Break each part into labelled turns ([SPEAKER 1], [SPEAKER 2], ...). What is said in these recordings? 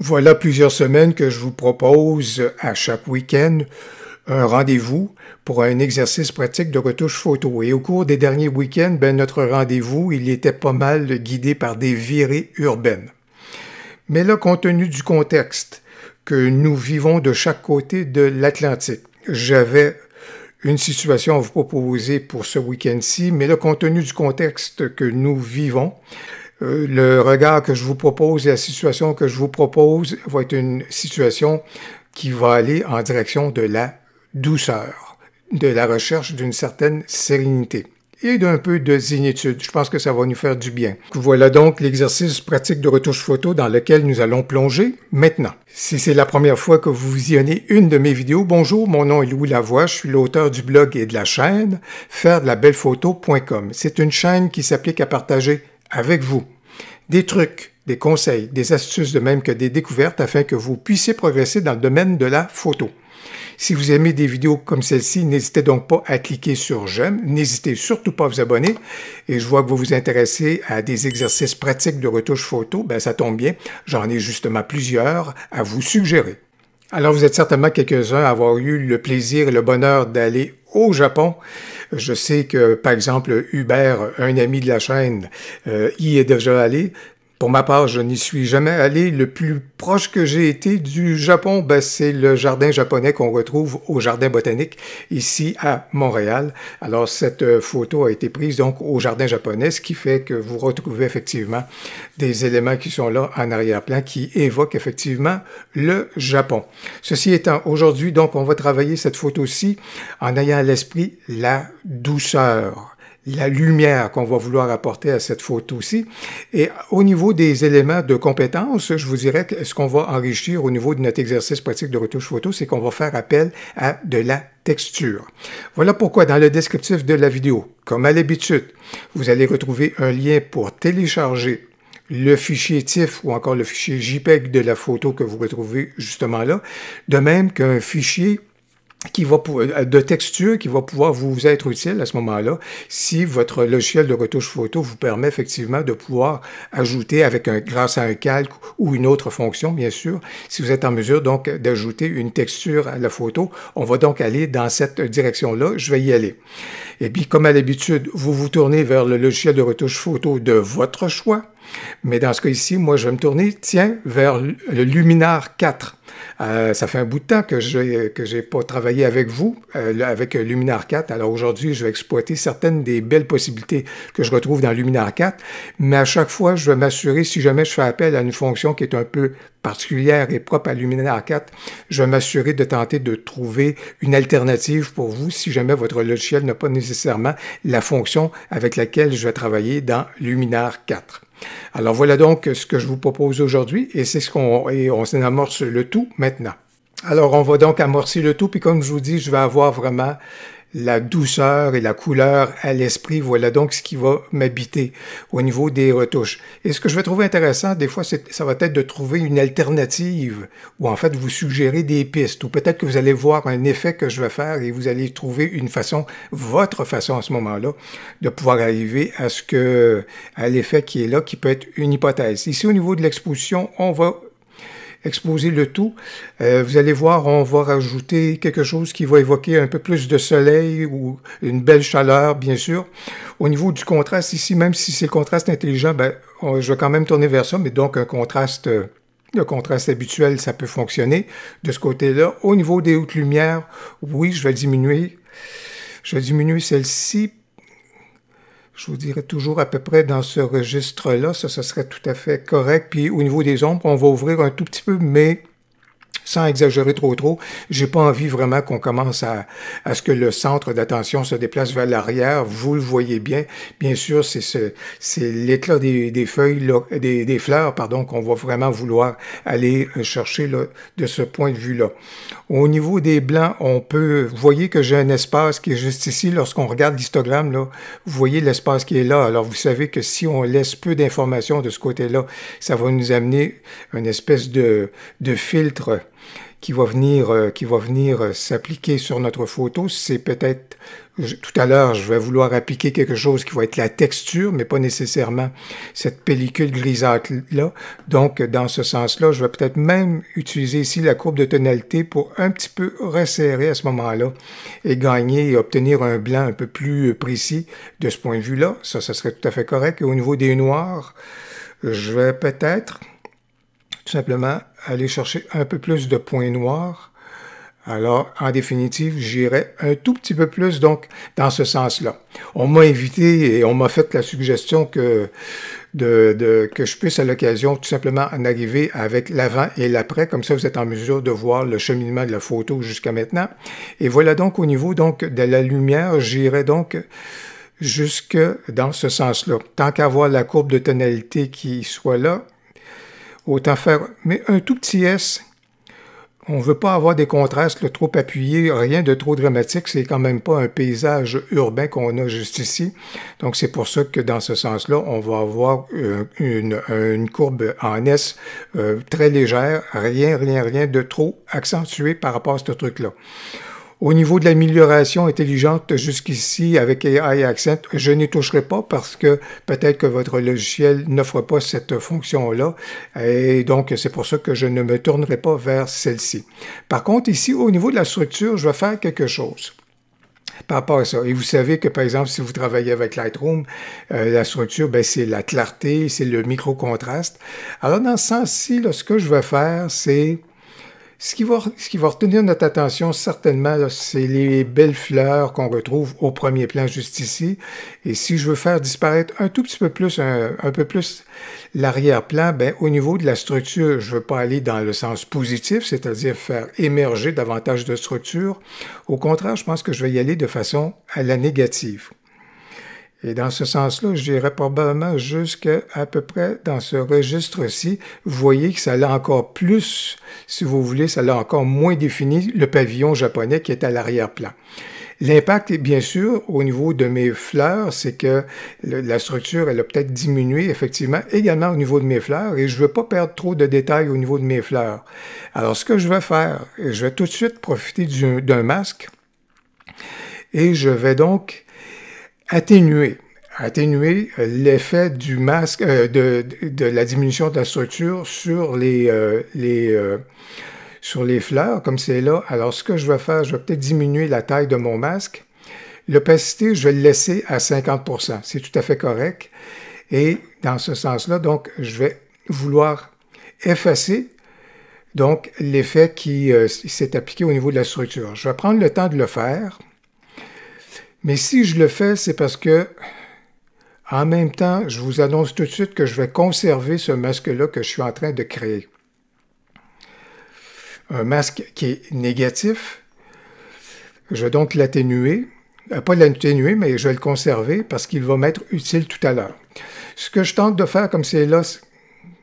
[SPEAKER 1] Voilà plusieurs semaines que je vous propose à chaque week-end un rendez-vous pour un exercice pratique de retouche photo. Et au cours des derniers week-ends, ben, notre rendez-vous, il était pas mal guidé par des virées urbaines. Mais là, compte tenu du contexte que nous vivons de chaque côté de l'Atlantique, j'avais une situation à vous proposer pour ce week-end-ci, mais là, compte tenu du contexte que nous vivons, euh, le regard que je vous propose et la situation que je vous propose va être une situation qui va aller en direction de la douceur, de la recherche d'une certaine sérénité et d'un peu de zénitude. Je pense que ça va nous faire du bien. Voilà donc l'exercice pratique de retouche photo dans lequel nous allons plonger maintenant. Si c'est la première fois que vous visionnez une de mes vidéos, bonjour, mon nom est Louis Lavoie, je suis l'auteur du blog et de la chaîne faire de la belle photo.com. C'est une chaîne qui s'applique à partager avec vous. Des trucs, des conseils, des astuces de même que des découvertes afin que vous puissiez progresser dans le domaine de la photo. Si vous aimez des vidéos comme celle-ci, n'hésitez donc pas à cliquer sur j'aime, n'hésitez surtout pas à vous abonner et je vois que vous vous intéressez à des exercices pratiques de retouche photo, ben ça tombe bien, j'en ai justement plusieurs à vous suggérer. Alors vous êtes certainement quelques-uns à avoir eu le plaisir et le bonheur d'aller au Japon. Je sais que, par exemple, Hubert, un ami de la chaîne, euh, y est déjà allé. Pour ma part, je n'y suis jamais allé. Le plus proche que j'ai été du Japon, ben, c'est le jardin japonais qu'on retrouve au Jardin botanique ici à Montréal. Alors cette euh, photo a été prise donc au Jardin japonais, ce qui fait que vous retrouvez effectivement des éléments qui sont là en arrière-plan qui évoquent effectivement le Japon. Ceci étant, aujourd'hui donc on va travailler cette photo-ci en ayant à l'esprit la douceur la lumière qu'on va vouloir apporter à cette photo aussi. Et au niveau des éléments de compétence, je vous dirais que ce qu'on va enrichir au niveau de notre exercice pratique de retouche photo, c'est qu'on va faire appel à de la texture. Voilà pourquoi dans le descriptif de la vidéo, comme à l'habitude, vous allez retrouver un lien pour télécharger le fichier TIFF ou encore le fichier JPEG de la photo que vous retrouvez justement là, de même qu'un fichier qui va euh, de texture qui va pouvoir vous être utile à ce moment-là si votre logiciel de retouche photo vous permet effectivement de pouvoir ajouter avec un grâce à un calque ou une autre fonction bien sûr si vous êtes en mesure donc d'ajouter une texture à la photo on va donc aller dans cette direction là je vais y aller et eh puis comme à l'habitude vous vous tournez vers le logiciel de retouche photo de votre choix mais dans ce cas ici, moi, je vais me tourner, tiens, vers le Luminar 4. Euh, ça fait un bout de temps que je que j'ai pas travaillé avec vous, euh, avec Luminar 4. Alors aujourd'hui, je vais exploiter certaines des belles possibilités que je retrouve dans Luminar 4, mais à chaque fois, je vais m'assurer, si jamais je fais appel à une fonction qui est un peu particulière et propre à Luminaire 4, je vais m'assurer de tenter de trouver une alternative pour vous si jamais votre logiciel n'a pas nécessairement la fonction avec laquelle je vais travailler dans Luminar 4. Alors voilà donc ce que je vous propose aujourd'hui et c'est ce qu'on et on s'amorce le tout maintenant. Alors on va donc amorcer le tout puis comme je vous dis, je vais avoir vraiment la douceur et la couleur à l'esprit. Voilà donc ce qui va m'habiter au niveau des retouches. Et ce que je vais trouver intéressant, des fois, ça va être de trouver une alternative ou en fait vous suggérer des pistes ou peut-être que vous allez voir un effet que je vais faire et vous allez trouver une façon, votre façon à ce moment-là, de pouvoir arriver à ce que, à l'effet qui est là, qui peut être une hypothèse. Ici, au niveau de l'exposition, on va exposer le tout. Euh, vous allez voir, on va rajouter quelque chose qui va évoquer un peu plus de soleil ou une belle chaleur, bien sûr. Au niveau du contraste ici, même si c'est le contraste intelligent, ben, je vais quand même tourner vers ça, mais donc un contraste... Euh, le contraste habituel, ça peut fonctionner de ce côté-là. Au niveau des hautes lumières, oui, je vais diminuer. Je vais diminuer celle-ci je vous dirais toujours à peu près dans ce registre-là, ça, serait tout à fait correct. Puis au niveau des ombres, on va ouvrir un tout petit peu, mais sans exagérer trop trop, j'ai pas envie vraiment qu'on commence à, à ce que le centre d'attention se déplace vers l'arrière. Vous le voyez bien. Bien sûr, c'est ce, c'est l'éclat des, feuilles, des, des, fleurs, pardon, qu'on va vraiment vouloir aller euh, chercher là, de ce point de vue-là. Au niveau des blancs, on peut, vous voyez que j'ai un espace qui est juste ici. Lorsqu'on regarde l'histogramme, là, vous voyez l'espace qui est là. Alors, vous savez que si on laisse peu d'informations de ce côté-là, ça va nous amener une espèce de, de filtre qui va venir, euh, qui va venir euh, s'appliquer sur notre photo, c'est peut-être tout à l'heure, je vais vouloir appliquer quelque chose qui va être la texture, mais pas nécessairement cette pellicule grisâtre-là. Donc, dans ce sens-là, je vais peut-être même utiliser ici la courbe de tonalité pour un petit peu resserrer à ce moment-là et gagner et obtenir un blanc un peu plus précis de ce point de vue-là. Ça, ça serait tout à fait correct. Et au niveau des noirs, je vais peut-être tout simplement aller chercher un peu plus de points noirs. Alors, en définitive, j'irai un tout petit peu plus donc dans ce sens-là. On m'a invité et on m'a fait la suggestion que, de, que je puisse à l'occasion tout simplement en arriver avec l'avant et l'après. Comme ça, vous êtes en mesure de voir le cheminement de la photo jusqu'à maintenant. Et voilà donc au niveau donc de la lumière, j'irai donc jusque dans ce sens-là. Tant qu'à voir la courbe de tonalité qui soit là, Autant faire mais un tout petit S. On ne veut pas avoir des contrastes trop appuyés, rien de trop dramatique. C'est quand même pas un paysage urbain qu'on a juste ici. Donc c'est pour ça que dans ce sens-là, on va avoir euh, une, courbe en S euh, très légère, rien, rien, rien de trop accentué par rapport à ce truc-là. Au niveau de l'amélioration intelligente jusqu'ici avec AI Accent, je n'y toucherai pas parce que peut-être que votre logiciel n'offre pas cette fonction-là et donc c'est pour ça que je ne me tournerai pas vers celle-ci. Par contre, ici, au niveau de la structure, je vais faire quelque chose par rapport à ça. Et vous savez que, par exemple, si vous travaillez avec Lightroom, euh, la structure, ben, c'est la clarté, c'est le micro-contraste. Alors, dans ce sens-ci, ce que je vais faire, c'est ce qui, va, retenir notre attention certainement, c'est les belles fleurs qu'on retrouve au premier plan juste ici. Et si je veux faire disparaître un tout petit peu plus, un, peu plus l'arrière-plan, ben, au niveau de la structure, je ne veux pas aller dans le sens positif, c'est-à-dire faire émerger davantage de structure. Au contraire, je pense que je vais y aller de façon à la négative. Et dans ce sens-là, j'irai probablement jusqu'à à peu près dans ce registre-ci. Vous voyez que ça l'a encore plus, si vous voulez, ça l'a encore moins défini le pavillon japonais qui est à l'arrière-plan. L'impact, bien sûr, au niveau de mes fleurs, c'est que la structure, elle a peut-être diminué, effectivement, également au niveau de mes fleurs, et je ne veux pas perdre trop de détails au niveau de mes fleurs. Alors, ce que je vais faire, je vais tout de suite profiter d'un masque, et je vais donc atténuer atténuer euh, l'effet du masque, euh, de, la diminution de la structure sur les, euh, les, sur les fleurs, comme c'est là. Alors, ce que je vais faire, je vais peut-être diminuer la taille de mon masque. L'opacité, je vais le laisser à 50 C'est tout à fait correct. Et dans ce sens-là, donc, je vais vouloir effacer donc l'effet qui s'est appliqué au niveau de la structure. Je vais prendre le temps de le faire. Mais si je le fais, c'est parce que, en même temps, je vous annonce tout de suite que je vais conserver ce masque-là que je suis en train de créer. Un masque qui est négatif. Je vais donc l'atténuer. Euh, pas l'atténuer, mais je vais le conserver parce qu'il va m'être utile tout à l'heure. Ce que je tente de faire, comme c'est là,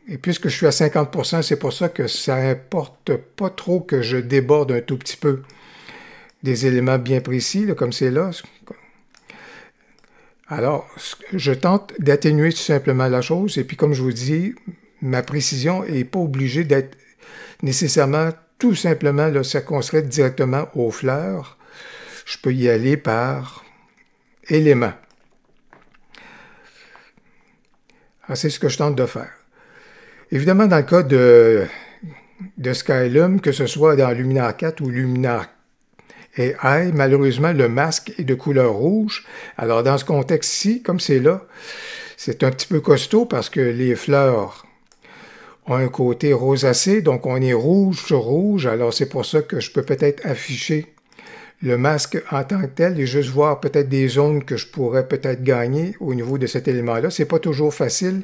[SPEAKER 1] et puisque je suis à 50%, c'est pour ça que ça n'importe pas trop que je déborde un tout petit peu des éléments bien précis, comme c'est là. Alors, je tente d'atténuer tout simplement la chose, et puis comme je vous dis, ma précision n'est pas obligée d'être nécessairement tout simplement circonscrite directement aux fleurs. Je peux y aller par éléments. Ah, c'est ce que je tente de faire. Évidemment, dans le cas de, de Skylum, que ce soit dans Luminar 4 ou Luminar et Malheureusement, le masque est de couleur rouge. Alors, dans ce contexte-ci, comme c'est là, c'est un petit peu costaud parce que les fleurs ont un côté rosacé, donc on est rouge sur rouge. Alors, c'est pour ça que je peux peut-être afficher le masque en tant que tel et juste voir peut-être des zones que je pourrais peut-être gagner au niveau de cet élément-là. C'est pas toujours facile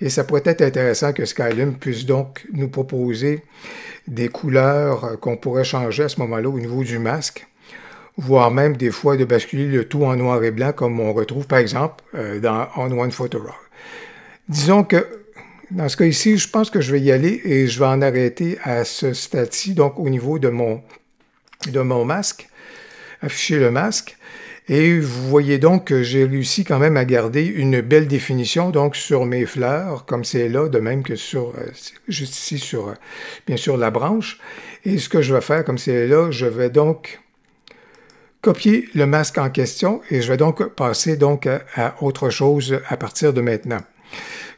[SPEAKER 1] et ça pourrait être intéressant que Skylum puisse donc nous proposer des couleurs euh, qu'on pourrait changer à ce moment-là au niveau du masque voire même des fois de basculer le tout en noir et blanc comme on retrouve par exemple euh, dans On One Photo Disons que dans ce cas ici, je pense que je vais y aller et je vais en arrêter à ce stade-ci, donc au niveau de mon, de mon masque afficher le masque. Et vous voyez donc que j'ai réussi quand même à garder une belle définition donc sur mes fleurs, comme c'est là, de même que sur, euh, juste ici sur, euh, bien sûr, la branche. Et ce que je vais faire, comme c'est là, je vais donc copier le masque en question et je vais donc passer donc à, autre chose à partir de maintenant.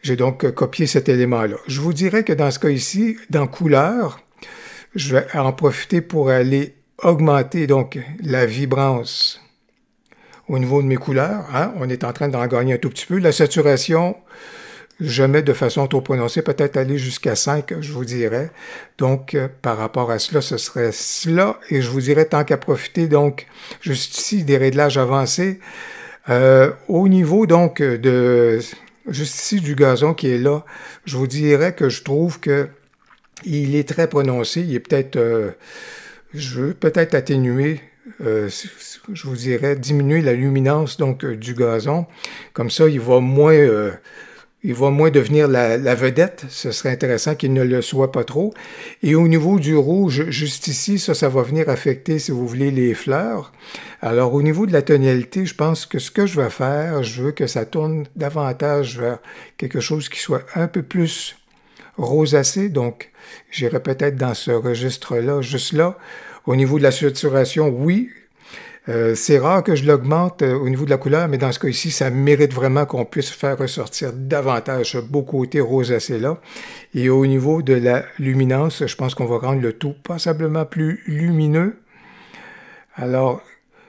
[SPEAKER 1] J'ai donc copié cet élément-là. Je vous dirais que dans ce cas ici, dans couleur, je vais en profiter pour aller augmenter donc la vibrance au niveau de mes couleurs. Hein. On est en train d'en gagner un tout petit peu. La saturation, jamais de façon trop prononcée, peut-être aller jusqu'à 5, je vous dirais. Donc, euh, par rapport à cela, ce serait cela. Et je vous dirais, tant qu'à profiter, donc, juste ici, des réglages avancés. Euh, au niveau, donc, de juste ici du gazon qui est là, je vous dirais que je trouve que il est très prononcé. Il est peut-être... Euh, je veux peut-être atténuer euh, je vous dirais, diminuer la luminance donc euh, du gazon. Comme ça, il va moins, euh, il va moins devenir la, la vedette. Ce serait intéressant qu'il ne le soit pas trop. Et au niveau du rouge, juste ici, ça, ça va venir affecter, si vous voulez, les fleurs. Alors, au niveau de la tonalité, je pense que ce que je vais faire, je veux que ça tourne davantage vers quelque chose qui soit un peu plus rosacé donc j'irai peut-être dans ce registre-là, juste là. Au niveau de la saturation, oui, euh, c'est rare que je l'augmente euh, au niveau de la couleur, mais dans ce cas-ci, ça mérite vraiment qu'on puisse faire ressortir davantage ce beau côté rosacé-là. Et au niveau de la luminance, je pense qu'on va rendre le tout passablement plus lumineux. Alors,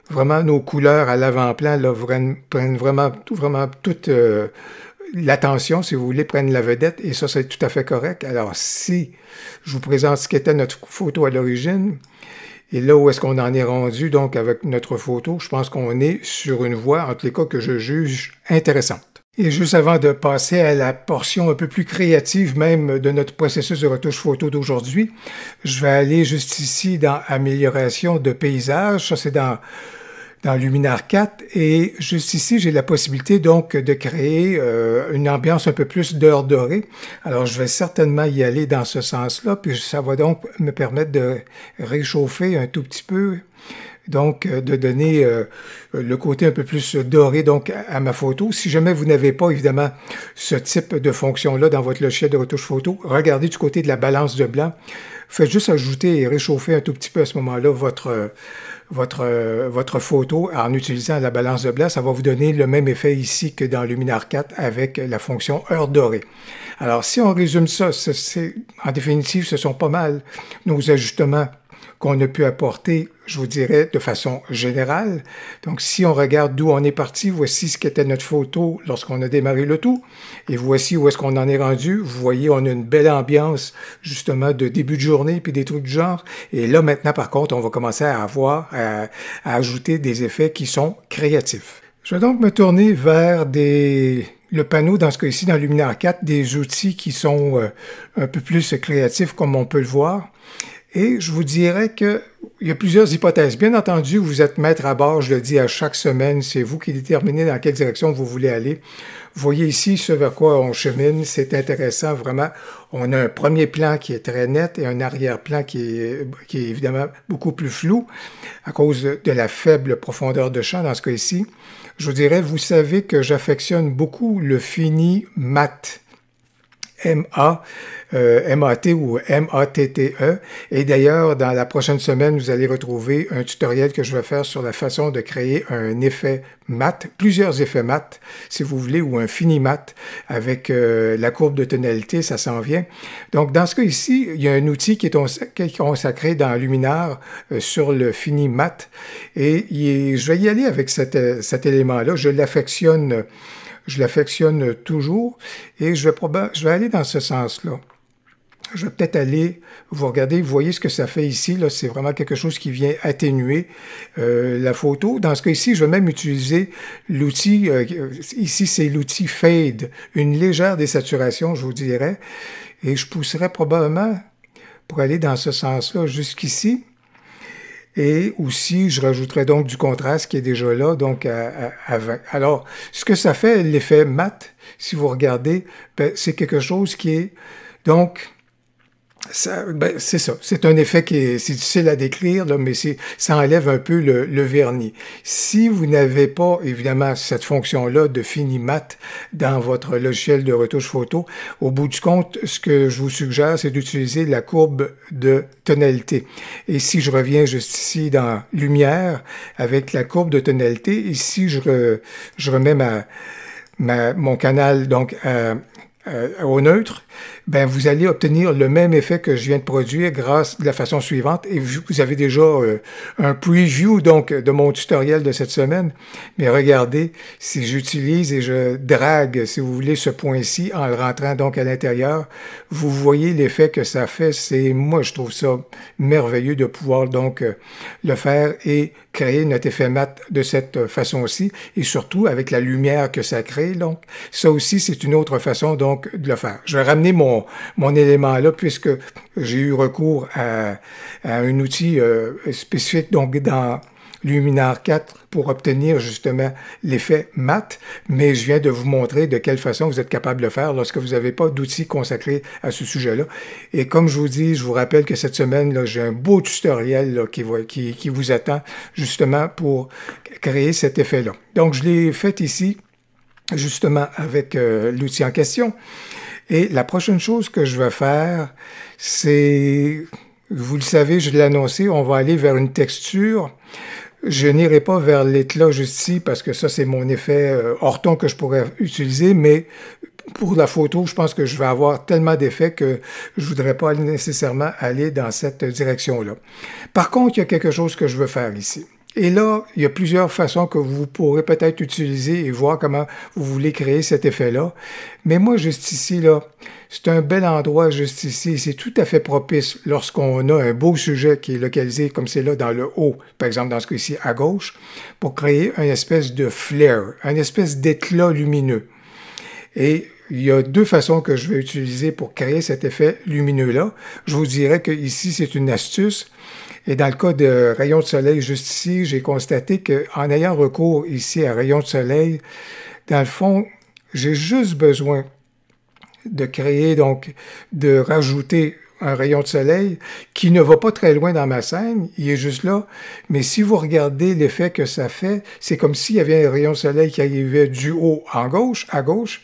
[SPEAKER 1] vraiment, nos couleurs à l'avant-plan prennent, prennent, vraiment, tout, vraiment toute euh, l'attention, si vous voulez, prennent la vedette, et ça, c'est tout à fait correct. Alors, si je vous présente ce qu'était notre photo à l'origine, et là où est-ce qu'on en est rendu, donc, avec notre photo, je pense qu'on est sur une voie, en tous les cas, que je juge intéressante. Et juste avant de passer à la portion un peu plus créative même de notre processus de retouche photo d'aujourd'hui, je vais aller juste ici dans Amélioration de paysage. Ça, c'est dans dans Luminar 4 et juste ici, j'ai la possibilité donc de créer euh, une ambiance un peu plus d'heure dorée. Alors, je vais certainement y aller dans ce sens-là, puis ça va donc me permettre de réchauffer un tout petit peu donc euh, de donner euh, le côté un peu plus doré donc à ma photo. Si jamais vous n'avez pas évidemment ce type de fonction-là dans votre logiciel de retouche photo, regardez du côté de la balance de blanc. Faites juste ajouter et réchauffer un tout petit peu à ce moment-là votre, votre, votre photo en utilisant la balance de blanc. Ça va vous donner le même effet ici que dans Luminar 4 avec la fonction heure dorée. Alors si on résume ça, c'est en définitive, ce sont pas mal nos ajustements qu'on a pu apporter, je vous dirais, de façon générale. Donc, si on regarde d'où on est parti, voici ce qu'était notre photo lorsqu'on a démarré le tout, et voici où est-ce qu'on en est rendu. Vous voyez, on a une belle ambiance, justement, de début de journée, puis des trucs du genre. Et là, maintenant, par contre, on va commencer à avoir, à, ajouter des effets qui sont créatifs. Je vais donc me tourner vers des le panneau, dans ce cas ici dans Luminar 4, des outils qui sont euh, un peu plus créatifs, comme on peut le voir. Et je vous dirais qu'il y a plusieurs hypothèses. Bien entendu, vous êtes maître à bord, je le dis à chaque semaine, c'est vous qui déterminez dans quelle direction vous voulez aller. Vous voyez ici ce vers quoi on chemine, c'est intéressant vraiment. On a un premier plan qui est très net et un arrière-plan qui est, qui est évidemment beaucoup plus flou à cause de la faible profondeur de champ dans ce cas-ci. Je vous dirais, vous savez que j'affectionne beaucoup le fini mat M-A, euh, M-A-T ou M-A-T-T-E. Et d'ailleurs, dans la prochaine semaine, vous allez retrouver un tutoriel que je vais faire sur la façon de créer un effet mat, plusieurs effets mat, si vous voulez, ou un fini mat avec euh, la courbe de tonalité, ça s'en vient. Donc, dans ce cas ici, il y a un outil qui est consacré dans Luminar euh, sur le fini mat. Et je vais y aller avec cet élément-là. Je l'affectionne je l'affectionne toujours et je vais, je vais aller dans ce sens-là. Je vais peut-être aller, vous regardez, vous voyez ce que ça fait ici, là, c'est vraiment quelque chose qui vient atténuer euh, la photo. Dans ce cas-ci, je vais même utiliser l'outil, euh, ici c'est l'outil Fade, une légère désaturation, je vous dirais, et je pousserai probablement pour aller dans ce sens-là jusqu'ici. Et aussi, je rajouterais donc du contraste qui est déjà là, donc à, 20. Alors, ce que ça fait, l'effet mat, si vous regardez, ben, c'est quelque chose qui est donc ben, c'est ça. C'est un effet qui est, difficile à décrire, là, mais ça enlève un peu le, vernis. Si vous n'avez pas, évidemment, cette fonction-là de fini mat dans votre logiciel de retouche photo, au bout du compte, ce que je vous suggère, c'est d'utiliser la courbe de tonalité. Et si je reviens juste ici dans Lumière, avec la courbe de tonalité, ici, je, je remets ma, mon canal donc à euh, au neutre, ben vous allez obtenir le même effet que je viens de produire grâce de la façon suivante. Et vous avez déjà euh, un preview donc de mon tutoriel de cette semaine. Mais regardez, si j'utilise et je drague, si vous voulez, ce point-ci en le rentrant donc à l'intérieur, vous voyez l'effet que ça fait. C'est moi, je trouve ça merveilleux de pouvoir donc euh, le faire et créer notre effet mat de cette façon aussi, et surtout avec la lumière que ça crée. Donc, ça aussi, c'est une autre façon donc de le faire. Je vais ramener mon, mon élément là, puisque j'ai eu recours à, un outil euh, spécifique donc dans Luminar 4 pour obtenir justement l'effet mat, mais je viens de vous montrer de quelle façon vous êtes capable de faire lorsque vous n'avez pas d'outils consacrés à ce sujet-là. Et comme je vous dis, je vous rappelle que cette semaine, j'ai un beau tutoriel qui, vous attend justement pour créer cet effet-là. Donc, je l'ai fait ici justement avec euh, l'outil en question. Et la prochaine chose que je vais faire, c'est, vous le savez, je l'ai annoncé, on va aller vers une texture je n'irai pas vers l'éclat juste ici parce que ça, c'est mon effet euh, hors Horton que je pourrais utiliser, mais pour la photo, je pense que je vais avoir tellement d'effets que je voudrais pas nécessairement aller dans cette direction-là. Par contre, il y a quelque chose que je veux faire ici. Et là, il y a plusieurs façons que vous pourrez peut-être utiliser et voir comment vous voulez créer cet effet-là. Mais moi, juste ici, là, c'est un bel endroit juste ici. C'est tout à fait propice lorsqu'on a un beau sujet qui est localisé comme c'est là dans le haut, par exemple dans ce cas-ci à gauche, pour créer une espèce de flare, une espèce d'éclat lumineux. Et il y a deux façons que je vais utiliser pour créer cet effet lumineux-là. Je vous dirais que ici, c'est une astuce. Et dans le cas de rayon de soleil, juste ici, j'ai constaté qu'en ayant recours ici à rayon de soleil, dans le fond, j'ai juste besoin de créer, donc de rajouter un rayon de soleil qui ne va pas très loin dans ma scène, il est juste là. Mais si vous regardez l'effet que ça fait, c'est comme s'il y avait un rayon de soleil qui arrivait du haut en gauche, à gauche,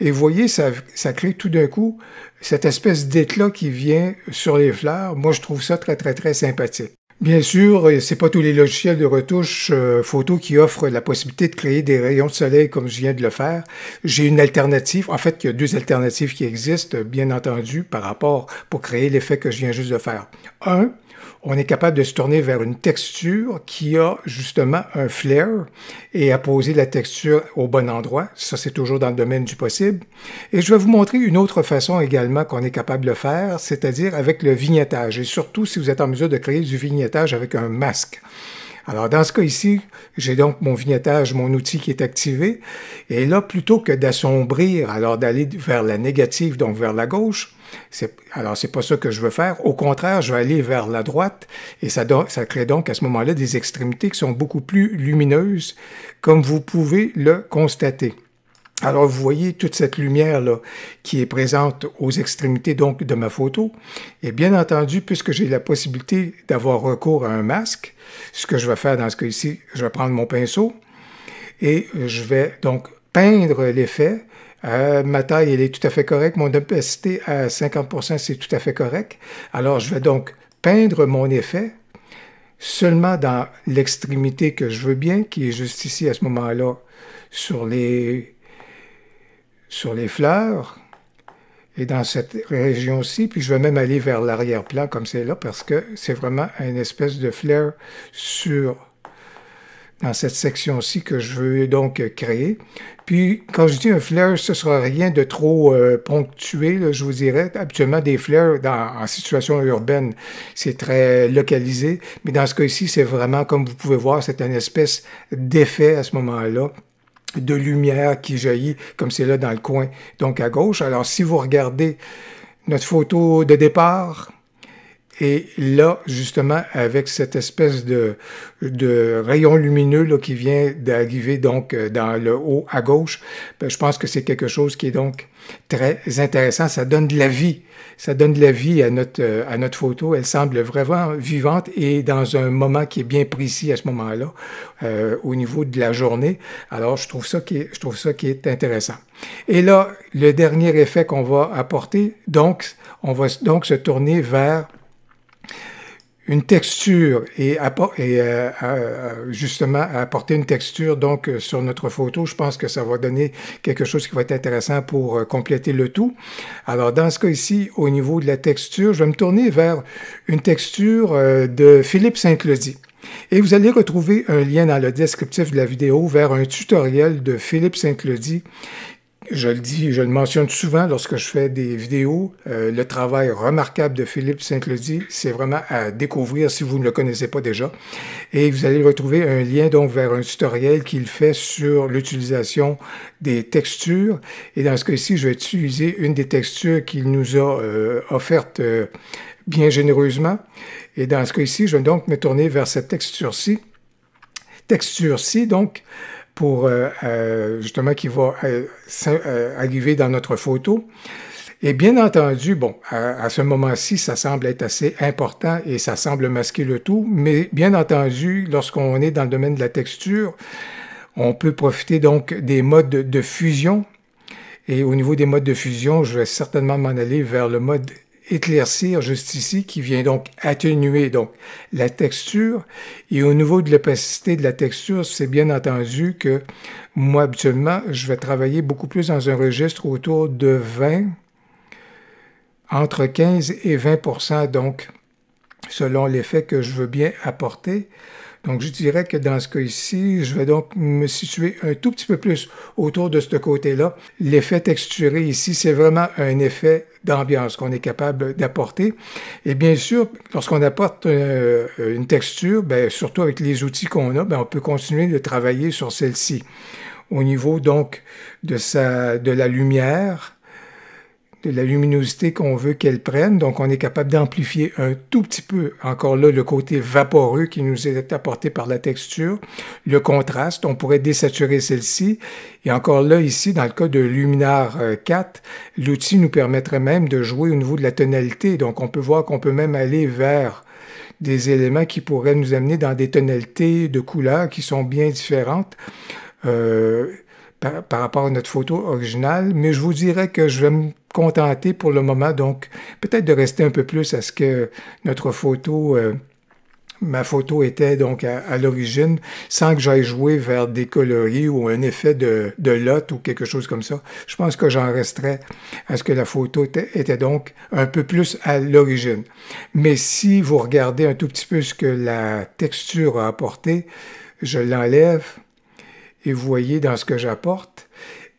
[SPEAKER 1] et vous voyez, ça, crée tout d'un coup cette espèce d'éclat qui vient sur les fleurs. Moi, je trouve ça très, très, très sympathique. Bien sûr, euh, c'est pas tous les logiciels de retouche euh, photo qui offrent la possibilité de créer des rayons de soleil comme je viens de le faire. J'ai une alternative. En fait, il y a deux alternatives qui existent, bien entendu, par rapport pour créer l'effet que je viens juste de faire. Un, on est capable de se tourner vers une texture qui a justement un flair et à poser la texture au bon endroit. Ça, c'est toujours dans le domaine du possible. Et je vais vous montrer une autre façon également qu'on est capable de faire, c'est-à-dire avec le vignettage. Et surtout si vous êtes en mesure de créer du vignettage avec un masque. Alors, dans ce cas ici, j'ai donc mon vignettage, mon outil qui est activé. Et là, plutôt que d'assombrir, alors d'aller vers la négative, donc vers la gauche, alors c'est pas ça que je veux faire. Au contraire, je vais aller vers la droite et ça, ça crée donc à ce moment-là des extrémités qui sont beaucoup plus lumineuses, comme vous pouvez le constater. Alors, vous voyez toute cette lumière-là qui est présente aux extrémités donc de ma photo. Et bien entendu, puisque j'ai la possibilité d'avoir recours à un masque, ce que je vais faire dans ce cas-ci, je vais prendre mon pinceau et je vais donc peindre l'effet. Euh, ma taille, elle est tout à fait correcte. Mon opacité à 50%, c'est tout à fait correct. Alors, je vais donc peindre mon effet seulement dans l'extrémité que je veux bien, qui est juste ici à ce moment-là sur les sur les fleurs et dans cette région-ci, puis je vais même aller vers l'arrière-plan comme c'est là, parce que c'est vraiment une espèce de fleur sur dans cette section-ci que je veux donc créer. Puis, quand je dis un fleur, ce sera rien de trop euh, ponctué, là, je vous dirais. Habituellement, des fleurs dans, en situation urbaine, c'est très localisé. Mais dans ce cas-ci, c'est vraiment, comme vous pouvez voir, c'est une espèce d'effet à ce moment-là de lumière qui jaillit, comme c'est là dans le coin, donc à gauche. Alors si vous regardez notre photo de départ, et là, justement, avec cette espèce de, de rayon lumineux là, qui vient d'arriver donc euh, dans le haut à gauche, ben, je pense que c'est quelque chose qui est donc très intéressant. Ça donne de la vie. Ça donne de la vie à notre, euh, à notre photo. Elle semble vraiment vivante et dans un moment qui est bien précis à ce moment-là, euh, au niveau de la journée. Alors, je trouve ça qui est, je trouve ça qui est intéressant. Et là, le dernier effet qu'on va apporter, donc, on va donc se tourner vers une texture et, euh, euh, justement apporter une texture donc euh, sur notre photo. Je pense que ça va donner quelque chose qui va être intéressant pour compléter le tout. Alors dans ce cas ici, au niveau de la texture, je vais me tourner vers une texture de Philippe Saint-Claudie. Et vous allez retrouver un lien dans le descriptif de la vidéo vers un tutoriel de Philippe Saint-Claudie je le dis, je le mentionne souvent lorsque je fais des vidéos. Euh, le travail remarquable de Philippe saint claudie c'est vraiment à découvrir si vous ne le connaissez pas déjà. Et vous allez retrouver un lien donc vers un tutoriel qu'il fait sur l'utilisation des textures. Et dans ce cas-ci, je vais utiliser une des textures qu'il nous a euh, offertes offerte euh, bien généreusement. Et dans ce cas-ci, je vais donc me tourner vers cette texture-ci. Texture-ci, donc, pour euh, euh, justement qui va euh, arriver dans notre photo. Et bien entendu, bon, à ce moment-ci, ça semble être assez important et ça semble masquer le tout, mais bien entendu, lorsqu'on est dans le domaine de la texture, on peut profiter donc des modes de fusion. Et au niveau des modes de fusion, je vais certainement m'en aller vers le mode éclaircir juste ici, qui vient donc atténuer donc la texture. Et au niveau de l'opacité de la texture, c'est bien entendu que moi, habituellement, je vais travailler beaucoup plus dans un registre autour de 20, entre 15 et 20 donc selon l'effet que je veux bien apporter. Donc, je dirais que dans ce cas-ci, je vais donc me situer un tout petit peu plus autour de ce côté-là. L'effet texturé ici, c'est vraiment un effet d'ambiance qu'on est capable d'apporter. Et bien sûr, lorsqu'on apporte euh, une, texture, ben, surtout avec les outils qu'on a, ben, on peut continuer de travailler sur celle-ci. Au niveau donc de, sa, de la lumière, la luminosité qu'on veut qu'elle prenne. Donc, on est capable d'amplifier un tout petit peu, encore là, le côté vaporeux qui nous est apporté par la texture, le contraste. On pourrait désaturer celle-ci. Et encore là, ici, dans le cas de Luminar 4, euh, l'outil nous permettrait même de jouer au niveau de la tonalité. Donc, on peut voir qu'on peut même aller vers des éléments qui pourraient nous amener dans des tonalités de couleurs qui sont bien différentes. Euh, par, rapport à notre photo originale, mais je vous dirais que je vais me contenter pour le moment, donc peut-être de rester un peu plus à ce que notre photo... Euh, ma photo était donc à, l'origine, sans que j'aille jouer vers des coloris ou un effet de, lot ou quelque chose comme ça. Je pense que j'en resterai à ce que la photo était donc un peu plus à l'origine. Mais si vous regardez un tout petit peu ce que la texture a apporté, je l'enlève, et vous voyez dans ce que j'apporte.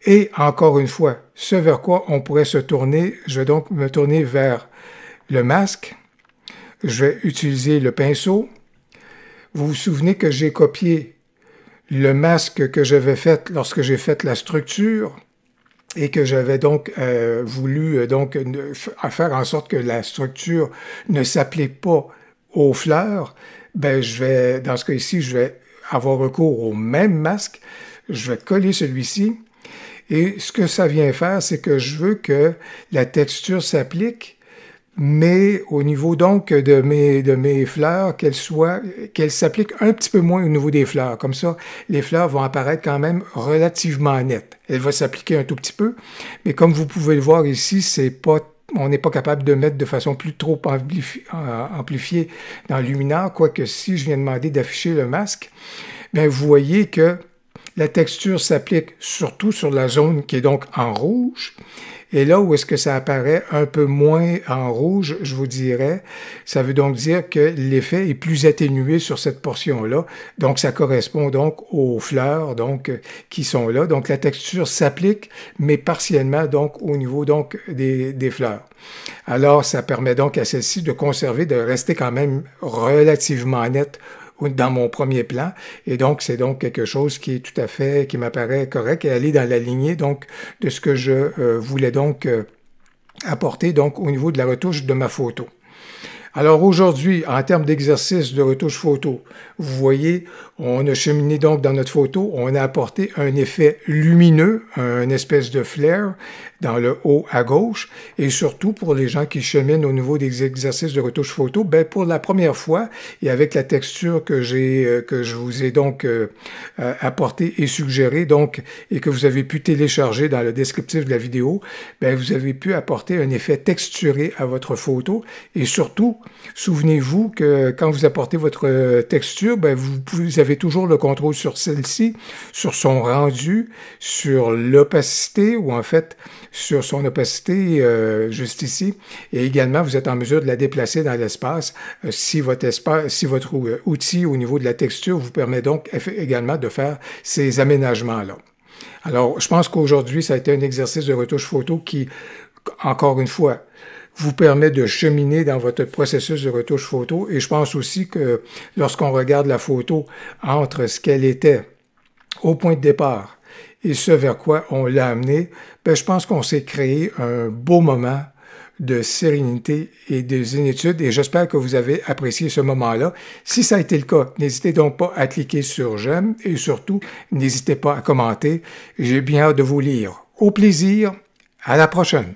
[SPEAKER 1] Et encore une fois, ce vers quoi on pourrait se tourner, je vais donc me tourner vers le masque. Je vais utiliser le pinceau. Vous vous souvenez que j'ai copié le masque que j'avais fait lorsque j'ai fait la structure et que j'avais donc euh, voulu euh, donc faire en sorte que la structure ne s'appelait pas aux fleurs, ben je vais dans ce cas ici, je vais avoir recours au même masque. Je vais coller celui-ci. Et ce que ça vient faire, c'est que je veux que la texture s'applique, mais au niveau donc de mes, de mes fleurs, qu'elle soit qu'elle s'applique un petit peu moins au niveau des fleurs. Comme ça, les fleurs vont apparaître quand même relativement nettes. Elle va s'appliquer un tout petit peu, mais comme vous pouvez le voir ici, c'est pas on n'est pas capable de mettre de façon plus trop euh, amplifiée dans luminaire. quoique si je viens demander d'afficher le masque, ben, vous voyez que la texture s'applique surtout sur la zone qui est donc en rouge et là où est-ce que ça apparaît un peu moins en rouge, je vous dirais, ça veut donc dire que l'effet est plus atténué sur cette portion-là. Donc ça correspond donc aux fleurs donc qui sont là. Donc la texture s'applique, mais partiellement donc au niveau donc des, des fleurs. Alors ça permet donc à celle-ci de conserver, de rester quand même relativement nette dans mon premier plan. Et donc, c'est donc quelque chose qui est tout à fait, qui m'apparaît correct et aller dans la lignée, donc, de ce que je euh, voulais donc euh, apporter, donc, au niveau de la retouche de ma photo. Alors aujourd'hui, en termes d'exercice de retouche photo, vous voyez, on a cheminé donc dans notre photo, on a apporté un effet lumineux, une espèce de flair dans le haut à gauche, et surtout pour les gens qui cheminent au niveau des exercices de retouche photo, ben pour la première fois et avec la texture que j'ai euh, que je vous ai donc euh, euh, apportée et suggérée donc et que vous avez pu télécharger dans le descriptif de la vidéo, ben vous avez pu apporter un effet texturé à votre photo et surtout Souvenez-vous que quand vous apportez votre texture, ben, vous, avez toujours le contrôle sur celle-ci, sur son rendu, sur l'opacité ou en fait sur son opacité euh, juste ici. Et également, vous êtes en mesure de la déplacer dans l'espace euh, si votre espace, si votre euh, outil au niveau de la texture vous permet donc également de faire ces aménagements-là. Alors, je pense qu'aujourd'hui, ça a été un exercice de retouche photo qui, encore une fois, vous permet de cheminer dans votre processus de retouche photo. Et je pense aussi que lorsqu'on regarde la photo entre ce qu'elle était au point de départ et ce vers quoi on l'a amené, ben je pense qu'on s'est créé un beau moment de sérénité et de zénitude et j'espère que vous avez apprécié ce moment-là. Si ça a été le cas, n'hésitez donc pas à cliquer sur j'aime et surtout n'hésitez pas à commenter. J'ai bien hâte de vous lire. Au plaisir, à la prochaine.